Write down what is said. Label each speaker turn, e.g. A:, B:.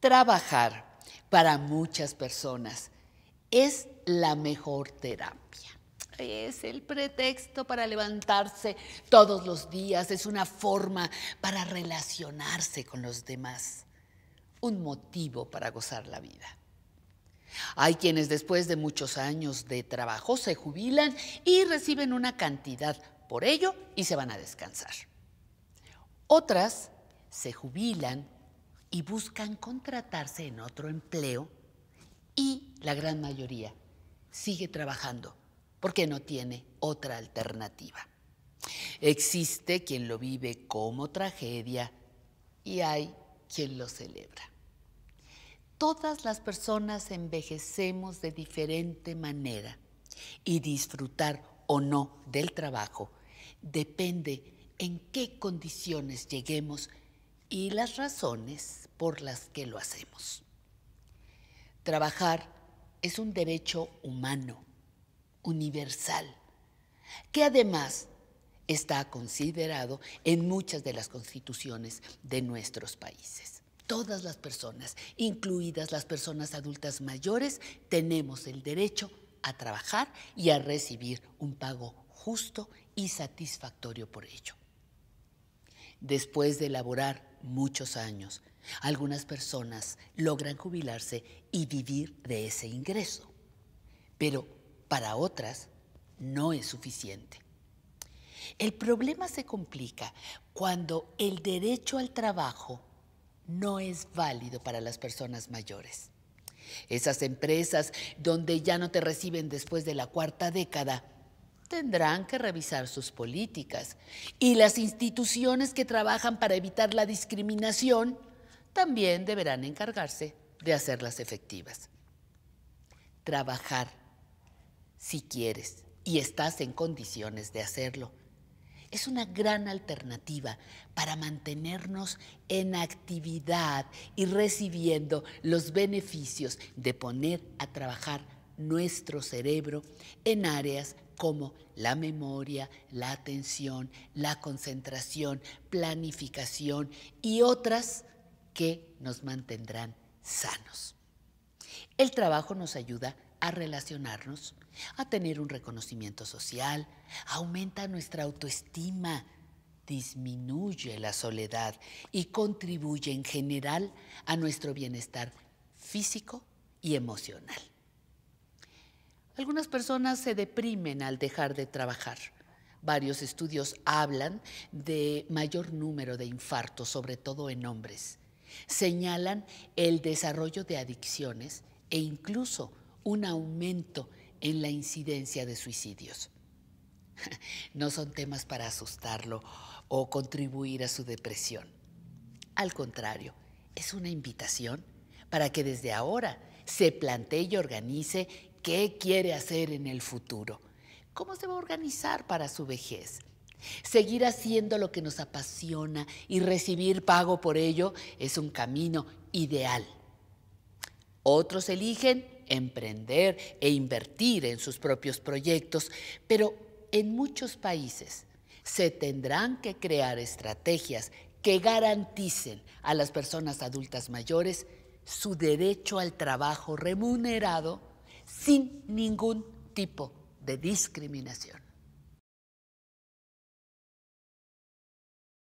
A: trabajar para muchas personas es la mejor terapia. Es el pretexto para levantarse todos los días, es una forma para relacionarse con los demás, un motivo para gozar la vida. Hay quienes después de muchos años de trabajo se jubilan y reciben una cantidad por ello y se van a descansar. Otras se jubilan y buscan contratarse en otro empleo y la gran mayoría sigue trabajando porque no tiene otra alternativa. Existe quien lo vive como tragedia y hay quien lo celebra. Todas las personas envejecemos de diferente manera y disfrutar o no del trabajo depende en qué condiciones lleguemos y las razones por las que lo hacemos. Trabajar es un derecho humano, universal, que además está considerado en muchas de las constituciones de nuestros países. Todas las personas, incluidas las personas adultas mayores, tenemos el derecho a trabajar y a recibir un pago justo y satisfactorio por ello después de laborar muchos años. Algunas personas logran jubilarse y vivir de ese ingreso, pero para otras no es suficiente. El problema se complica cuando el derecho al trabajo no es válido para las personas mayores. Esas empresas donde ya no te reciben después de la cuarta década tendrán que revisar sus políticas y las instituciones que trabajan para evitar la discriminación también deberán encargarse de hacerlas efectivas. Trabajar, si quieres y estás en condiciones de hacerlo, es una gran alternativa para mantenernos en actividad y recibiendo los beneficios de poner a trabajar nuestro cerebro en áreas como la memoria, la atención, la concentración, planificación y otras que nos mantendrán sanos. El trabajo nos ayuda a relacionarnos, a tener un reconocimiento social, aumenta nuestra autoestima, disminuye la soledad y contribuye en general a nuestro bienestar físico y emocional. Algunas personas se deprimen al dejar de trabajar. Varios estudios hablan de mayor número de infartos, sobre todo en hombres. Señalan el desarrollo de adicciones e incluso un aumento en la incidencia de suicidios. No son temas para asustarlo o contribuir a su depresión. Al contrario, es una invitación para que desde ahora se plantee y organice qué quiere hacer en el futuro, cómo se va a organizar para su vejez. Seguir haciendo lo que nos apasiona y recibir pago por ello es un camino ideal. Otros eligen emprender e invertir en sus propios proyectos, pero en muchos países se tendrán que crear estrategias que garanticen a las personas adultas mayores su derecho al trabajo remunerado sin ningún tipo de discriminación.